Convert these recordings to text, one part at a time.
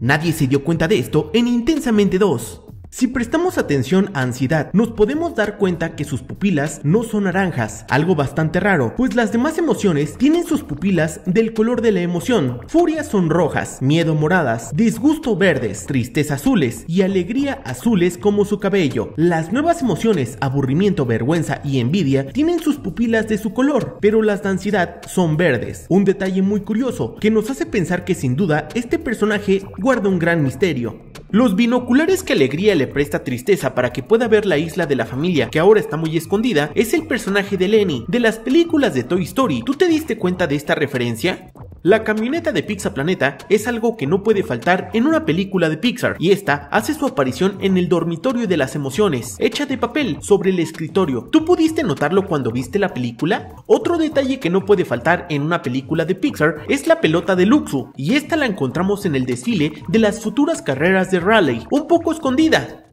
Nadie se dio cuenta de esto en Intensamente 2. Si prestamos atención a ansiedad, nos podemos dar cuenta que sus pupilas no son naranjas, algo bastante raro, pues las demás emociones tienen sus pupilas del color de la emoción. Furia son rojas, miedo moradas, disgusto verdes, tristeza azules y alegría azules como su cabello. Las nuevas emociones, aburrimiento, vergüenza y envidia, tienen sus pupilas de su color, pero las de ansiedad son verdes. Un detalle muy curioso que nos hace pensar que sin duda este personaje guarda un gran misterio. Los binoculares que Alegría le presta tristeza para que pueda ver la isla de la familia que ahora está muy escondida es el personaje de Lenny de las películas de Toy Story. ¿Tú te diste cuenta de esta referencia? La camioneta de Pixar Planeta es algo que no puede faltar en una película de Pixar y esta hace su aparición en el dormitorio de las emociones, hecha de papel sobre el escritorio. ¿Tú pudiste notarlo cuando viste la película? Otro detalle que no puede faltar en una película de Pixar es la pelota de Luxu y esta la encontramos en el desfile de las futuras carreras de Raleigh, un poco escondida,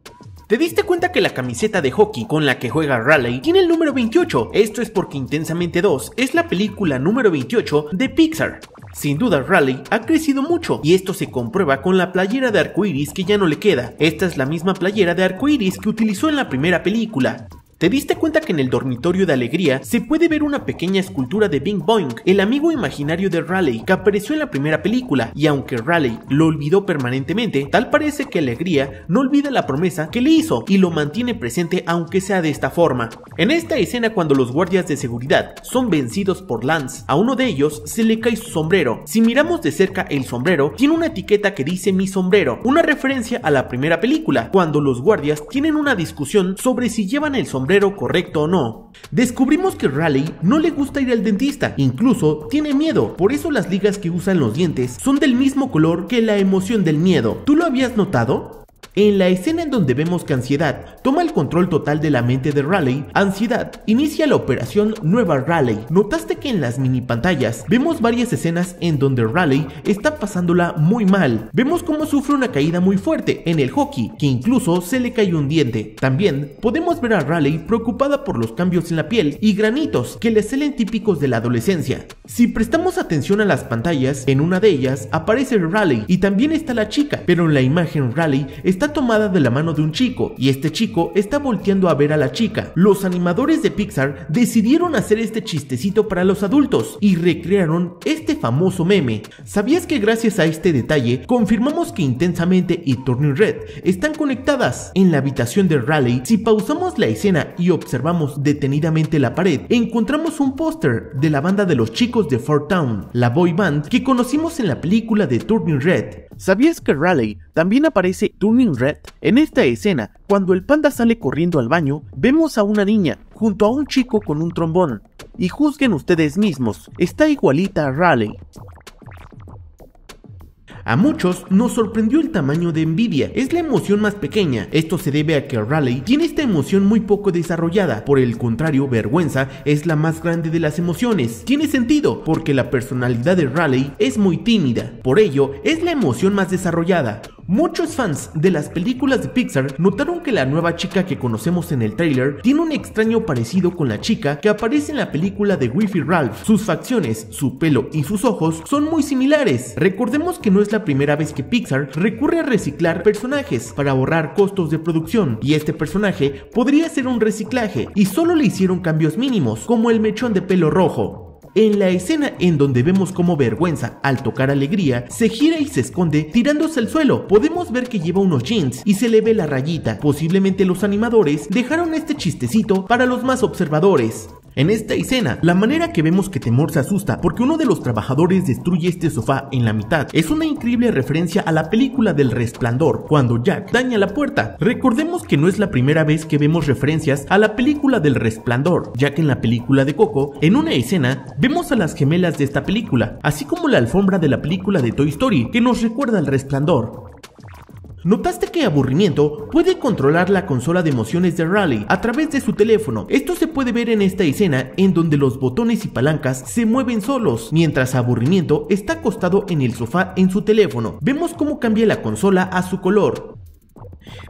¿Te diste cuenta que la camiseta de hockey con la que juega Raleigh tiene el número 28? Esto es porque Intensamente 2 es la película número 28 de Pixar. Sin duda, Raleigh ha crecido mucho y esto se comprueba con la playera de arcoiris que ya no le queda. Esta es la misma playera de arcoiris que utilizó en la primera película. ¿Te diste cuenta que en el dormitorio de Alegría se puede ver una pequeña escultura de Bing Boing, el amigo imaginario de Raleigh que apareció en la primera película? Y aunque Raleigh lo olvidó permanentemente, tal parece que Alegría no olvida la promesa que le hizo y lo mantiene presente aunque sea de esta forma. En esta escena cuando los guardias de seguridad son vencidos por Lance, a uno de ellos se le cae su sombrero. Si miramos de cerca el sombrero, tiene una etiqueta que dice mi sombrero, una referencia a la primera película, cuando los guardias tienen una discusión sobre si llevan el sombrero correcto o no. Descubrimos que Raleigh no le gusta ir al dentista, incluso tiene miedo, por eso las ligas que usan los dientes son del mismo color que la emoción del miedo. ¿Tú lo habías notado? En la escena en donde vemos que Ansiedad toma el control total de la mente de Raleigh, Ansiedad inicia la operación Nueva Raleigh. Notaste que en las mini pantallas vemos varias escenas en donde Raleigh está pasándola muy mal. Vemos cómo sufre una caída muy fuerte en el hockey, que incluso se le cayó un diente. También podemos ver a Raleigh preocupada por los cambios en la piel y granitos que le salen típicos de la adolescencia. Si prestamos atención a las pantallas, en una de ellas aparece Raleigh y también está la chica, pero en la imagen Raleigh está tomada de la mano de un chico y este chico está volteando a ver a la chica. Los animadores de Pixar decidieron hacer este chistecito para los adultos y recrearon este famoso meme. ¿Sabías que gracias a este detalle confirmamos que Intensamente y Turning Red están conectadas? En la habitación de Raleigh, si pausamos la escena y observamos detenidamente la pared, encontramos un póster de la banda de los chicos de Fort Town, la boy band que conocimos en la película de Turning Red. ¿Sabías que Raleigh también aparece Turning Red? En esta escena, cuando el panda sale corriendo al baño, vemos a una niña junto a un chico con un trombón. Y juzguen ustedes mismos, está igualita a Raleigh. A muchos nos sorprendió el tamaño de envidia, es la emoción más pequeña. Esto se debe a que Raleigh tiene esta emoción muy poco desarrollada, por el contrario, vergüenza es la más grande de las emociones. Tiene sentido, porque la personalidad de Raleigh es muy tímida, por ello es la emoción más desarrollada. Muchos fans de las películas de Pixar notaron que la nueva chica que conocemos en el tráiler tiene un extraño parecido con la chica que aparece en la película de Wifi Ralph. Sus facciones, su pelo y sus ojos son muy similares. Recordemos que no es la primera vez que Pixar recurre a reciclar personajes para ahorrar costos de producción y este personaje podría ser un reciclaje y solo le hicieron cambios mínimos como el mechón de pelo rojo. En la escena en donde vemos como vergüenza al tocar alegría se gira y se esconde tirándose al suelo, podemos ver que lleva unos jeans y se le ve la rayita. Posiblemente los animadores dejaron este chistecito para los más observadores. En esta escena, la manera que vemos que Temor se asusta porque uno de los trabajadores destruye este sofá en la mitad es una increíble referencia a la película del resplandor, cuando Jack daña la puerta. Recordemos que no es la primera vez que vemos referencias a la película del resplandor, ya que en la película de Coco, en una escena, vemos a las gemelas de esta película, así como la alfombra de la película de Toy Story, que nos recuerda al resplandor. Notaste que aburrimiento puede controlar la consola de emociones de Rally a través de su teléfono. Esto se puede ver en esta escena en donde los botones y palancas se mueven solos, mientras aburrimiento está acostado en el sofá en su teléfono. Vemos cómo cambia la consola a su color.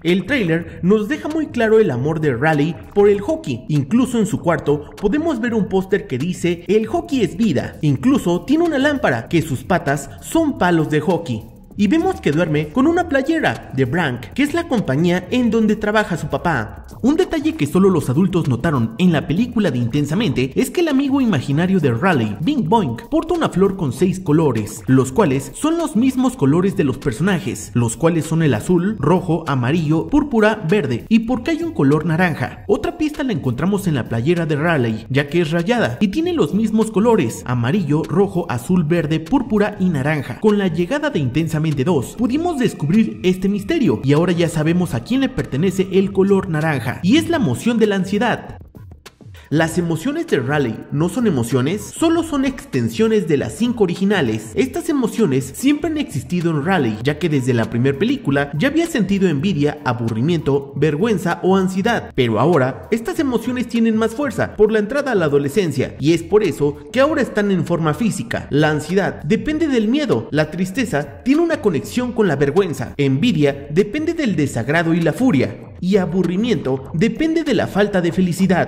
El tráiler nos deja muy claro el amor de Rally por el hockey. Incluso en su cuarto podemos ver un póster que dice El hockey es vida. Incluso tiene una lámpara que sus patas son palos de hockey y vemos que duerme con una playera de Brank, que es la compañía en donde trabaja su papá. Un detalle que solo los adultos notaron en la película de Intensamente es que el amigo imaginario de Raleigh, Bing Boink, porta una flor con seis colores, los cuales son los mismos colores de los personajes, los cuales son el azul, rojo, amarillo, púrpura, verde y porque hay un color naranja. Otra pista la encontramos en la playera de Raleigh, ya que es rayada y tiene los mismos colores, amarillo, rojo, azul, verde, púrpura y naranja. Con la llegada de Intensamente 2, pudimos descubrir este misterio y ahora ya sabemos a quién le pertenece el color naranja y es la emoción de la ansiedad. Las emociones de Raleigh no son emociones, solo son extensiones de las cinco originales. Estas emociones siempre han existido en Raleigh, ya que desde la primera película ya había sentido envidia, aburrimiento, vergüenza o ansiedad. Pero ahora, estas emociones tienen más fuerza por la entrada a la adolescencia, y es por eso que ahora están en forma física. La ansiedad depende del miedo, la tristeza tiene una conexión con la vergüenza, envidia depende del desagrado y la furia, y aburrimiento depende de la falta de felicidad.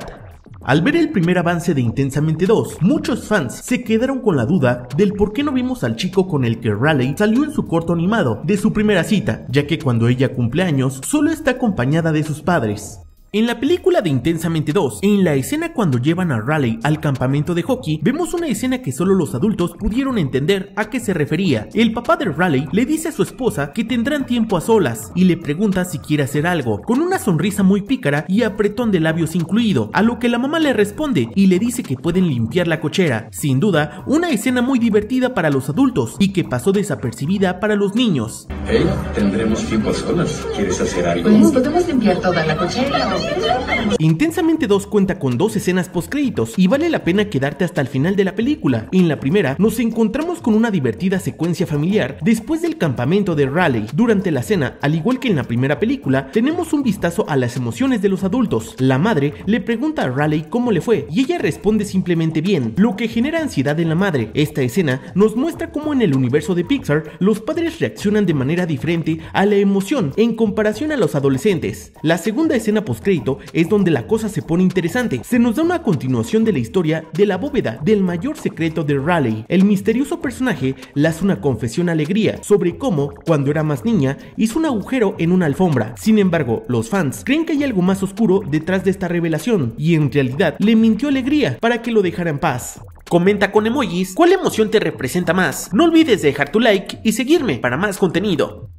Al ver el primer avance de Intensamente 2, muchos fans se quedaron con la duda del por qué no vimos al chico con el que Raleigh salió en su corto animado de su primera cita, ya que cuando ella cumple años solo está acompañada de sus padres. En la película de Intensamente 2, en la escena cuando llevan a Raleigh al campamento de hockey, vemos una escena que solo los adultos pudieron entender a qué se refería. El papá de Raleigh le dice a su esposa que tendrán tiempo a solas y le pregunta si quiere hacer algo, con una sonrisa muy pícara y apretón de labios incluido, a lo que la mamá le responde y le dice que pueden limpiar la cochera. Sin duda, una escena muy divertida para los adultos y que pasó desapercibida para los niños. Hey, tendremos tiempo a solas. ¿Quieres hacer algo? Pues podemos limpiar toda la cochera Intensamente 2 cuenta con dos escenas postcréditos y vale la pena quedarte hasta el final de la película. En la primera, nos encontramos con una divertida secuencia familiar después del campamento de Raleigh. Durante la cena, al igual que en la primera película, tenemos un vistazo a las emociones de los adultos. La madre le pregunta a Raleigh cómo le fue y ella responde simplemente bien, lo que genera ansiedad en la madre. Esta escena nos muestra cómo en el universo de Pixar los padres reaccionan de manera diferente a la emoción en comparación a los adolescentes. La segunda escena post es donde la cosa se pone interesante. Se nos da una continuación de la historia de la bóveda del mayor secreto de Raleigh. El misterioso personaje le hace una confesión a alegría sobre cómo, cuando era más niña, hizo un agujero en una alfombra. Sin embargo, los fans creen que hay algo más oscuro detrás de esta revelación y en realidad le mintió alegría para que lo dejara en paz. Comenta con emojis cuál emoción te representa más. No olvides dejar tu like y seguirme para más contenido.